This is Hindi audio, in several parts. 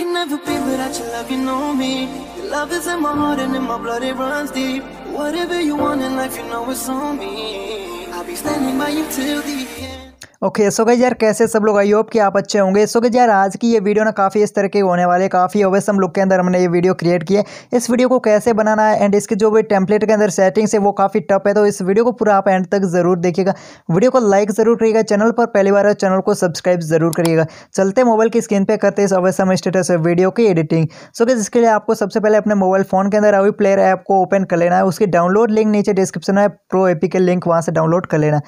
can never be without your love, you know me. Your love is in my heart and in my blood, it runs deep. Whatever you want in life, you know it's on me. I'll be standing by you till the end. Okay so गई यार कैसे सब लोग आई होप कि आप अच्छे होंगे सो गई यार आज की ये वीडियो ना काफ़ी इस तरह के होने वाले काफ़ी ओवे सम लुक के अंदर हमने ये वीडियो क्रिएट है इस वीडियो को कैसे बनाना है एंड इसके जो भी टेम्पलेट के अंदर सेटिंग्स है वो काफ़ी टफ है तो इस वीडियो को पूरा आप एंड तक जरूर देखिएगा वीडियो को लाइक जरूर करिएगा चैनल पर पहली बार चैनल को सब्सक्राइब जरूर करिएगा चलते मोबाइल की स्क्रीन पर करते इस ओवेस स्टेटस स्टेटस वीडियो की एडिटिंग सो गई इसके लिए आपको सबसे पहले अपने मोबाइल फ़ोन के अंदर अभी प्लेयर ऐप को ओपन कर लेना है उसकी डाउनलोड लिंक नीचे डिस्क्रिप्शन में प्रो एपी के लिंक वहाँ से डाउनलोड कर लेना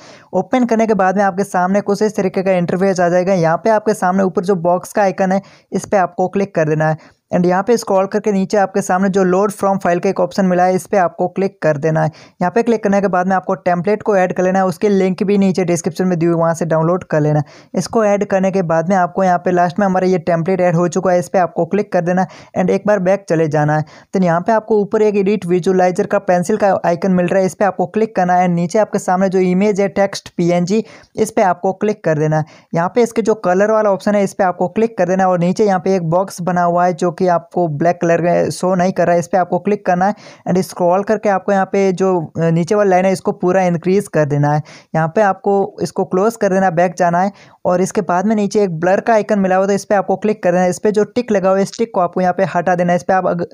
ओपन करने के बाद में आपके सामने कुछ इस तरीके का इंटरफेस आ जाएगा यहाँ पे आपके सामने ऊपर जो बॉक्स का आइकन है इस पर आपको क्लिक कर देना है एंड यहाँ पे स्क्रॉल करके नीचे आपके सामने जो लोड फ्रॉम फाइल का एक ऑप्शन मिला है इस पर आपको क्लिक कर देना है यहाँ पे क्लिक करने के बाद में आपको टेम्पलेट को ऐड कर लेना है उसके लिंक भी नीचे डिस्क्रिप्शन में दी हुई वहाँ से डाउनलोड कर लेना इसको ऐड करने के बाद में आपको यहाँ पे लास्ट में हमारा ये टेम्पलेट ऐड हो चुका है इस पर आपको क्लिक कर देना एंड एक बार बैक चले जाना है तो यहाँ पर आपको ऊपर एक एडिट विजुलाइजर का पेंसिल का आइकन मिल रहा है इस पर आपको क्लिक करना है नीचे आपके सामने जो इमेज है टेक्स्ट पी इस पर आपको क्लिक कर देना है यहाँ पे इसके जो कलर वाला ऑप्शन है इस पर आपको क्लिक कर देना और नीचे यहाँ पे एक बॉक्स बना हुआ है जो कि कि आपको ब्लैक कलर का शो नहीं कर रहा है इस पर आपको क्लिक करना है एंड स्क्रॉल करके आपको यहाँ पे जो नीचे वाला लाइन है इसको पूरा इंक्रीज़ कर देना है यहाँ पे आपको इसको क्लोज कर देना बैक जाना है और इसके बाद में नीचे एक ब्लर का आइकन मिला हुआ था इस पर आपको क्लिक करना है इस पर जो टिक लगा हुआ है इस टिक को आपको यहाँ पे हटा देना है इस पर आप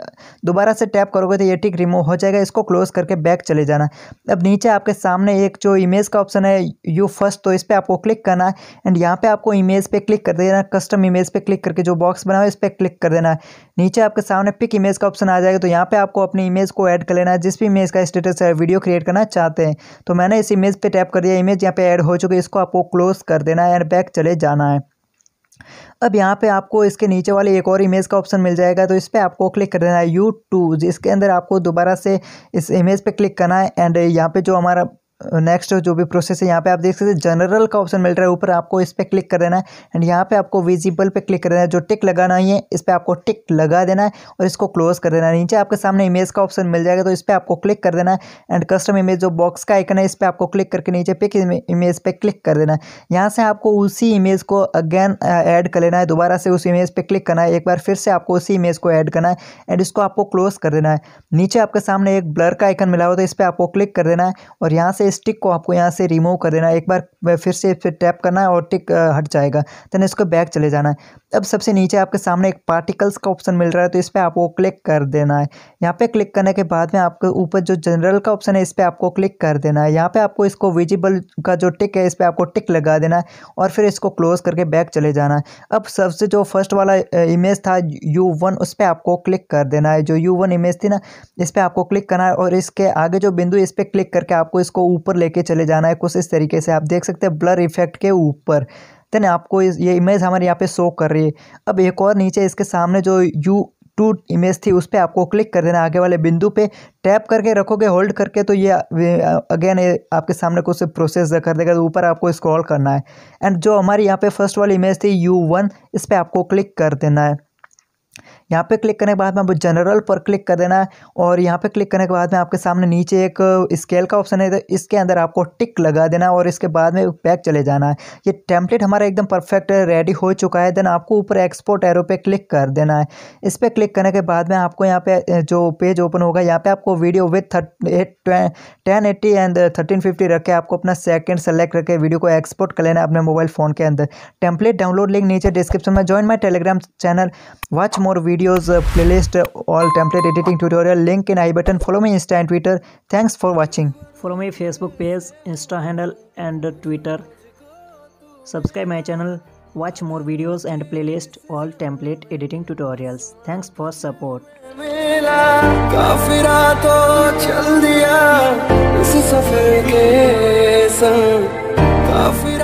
दोबारा से टैप करोगे तो ये टिक रिमूव हो जाएगा इसको क्लोज करके बैक चले जाना अब नीचे आपके सामने एक जो इमेज का ऑप्शन है यू फर्स्ट तो इस पर आपको क्लिक करना है एंड यहाँ पर आपको इमेज पर क्लिक कर देना कस्टम इमेज पर क्लिक करके जो बॉक्स बना हुआ है इस पर क्लिक कर देना है नीचे आपके सामने पिक इमेज का ऑप्शन आ जाएगा तो यहाँ पर आपको अपनी इमेज को ऐड कर लेना है जिस भी इमेज का स्टेटस है वीडियो क्रिएट करना चाहते हैं तो मैंने इस इमेज पर टैप कर दिया इमेज यहाँ पर ऐड हो चुकी है इसको आपको क्लोज कर देना है एंड बैक चले जाना है अब यहाँ पे आपको इसके नीचे वाले एक और इमेज का ऑप्शन मिल जाएगा तो इस पर आपको क्लिक कर देना है यू टू इसके अंदर आपको दोबारा से इस इमेज पे क्लिक करना है एंड यहाँ पे जो हमारा नेक्स्ट जो भी प्रोसेस है यहाँ पे आप देख सकते हैं जनरल का ऑप्शन मिल रहा है ऊपर आपको इस पर क्लिक कर देना है एंड यहाँ पे आपको विजिबल पे क्लिक कर देना है जो टिक लगाना ही है इस पर आपको टिक लगा देना है और इसको क्लोज कर देना है नीचे आपके सामने इमेज का ऑप्शन मिल जाएगा तो इस पर आपको क्लिक कर देना है एंड कस्टम इमेज जो बॉक्स का आइकन है इस पर आपको क्लिक करके नीचे पिक इमेज पर क्लिक कर देना है यहाँ से आपको उसी इमेज को अगेन ऐड कर लेना है दोबारा से उस इमेज पर क्लिक करना है एक बार फिर से आपको उसी इमेज को ऐड करना है एंड इसको आपको क्लोज कर देना है नीचे आपके सामने एक ब्लर का आइकन मिला हुआ तो इस पर आपको क्लिक कर देना है और यहाँ से वाले स्टिक को आपको यहाँ से रिमूव कर देना है एक बार फिर से फिर टैप करना है और टिक हट जाएगा देन इसको बैक चले जाना है अब सबसे नीचे आपके सामने एक पार्टिकल्स का ऑप्शन मिल रहा है तो इस पर आपको क्लिक कर देना है यहाँ पे क्लिक करने के बाद में आपके ऊपर जो जनरल का ऑप्शन है इस पर आपको क्लिक कर देना है यहाँ पर आपको इसको विजिबल का जो टिक है इस पर आपको टिक लगा देना है और फिर इसको क्लोज करके बैक चले जाना है अब सबसे जो फर्स्ट वाला इमेज था यू वन उस पर आपको क्लिक कर देना है जो यू वन इमेज थी ना इस पर आपको क्लिक करना है और इसके आगे जो बिंदु इस पर क्लिक करके आपको इसको ऊपर लेके चले जाना है कुछ इस तरीके से आप देख सकते हैं ब्लर इफेक्ट के ऊपर देन आपको ये इमेज हमारे यहाँ पे शो कर रही है अब एक और नीचे इसके सामने जो यू टू इमेज थी उस पर आपको क्लिक कर देना आगे वाले बिंदु पे टैप करके रखोगे होल्ड करके तो ये अगेन आपके सामने कुछ प्रोसेस कर देगा तो ऊपर आपको स्क्रॉल करना है एंड जो हमारी यहाँ पे फर्स्ट वाली इमेज थी यू वन इस पर आपको क्लिक कर देना है यहाँ पे क्लिक करने के बाद में आपको जनरल पर क्लिक कर देना है और यहाँ पे क्लिक करने के बाद में आपके सामने नीचे एक स्केल का ऑप्शन है तो इसके अंदर आपको टिक लगा देना और इसके बाद में पैक चले जाना है ये टेम्पलेट हमारा एकदम परफेक्ट रेडी हो चुका है देन आपको ऊपर एक्सपोर्ट एरो पे क्लिक कर देना है इस पर क्लिक करने के बाद में आपको यहाँ पे जो पेज ओपन होगा यहाँ पे आपको video with ten eighty and thirteen fifty रख के आपको अपना सेकेंड सेलेक्ट करके वीडियो को एक्सपोर्ट कर लेना अपने मोबाइल फ़ोन के अंदर टेम्पलेट डाउनलोड लिंक नीचे डिस्क्रिप्शन में join my Telegram channel watch more video videos uh, playlist uh, all template editing tutorial link in i button follow me insta and twitter thanks for watching follow my facebook page insta handle and twitter subscribe my channel watch more videos and playlist all template editing tutorials thanks for support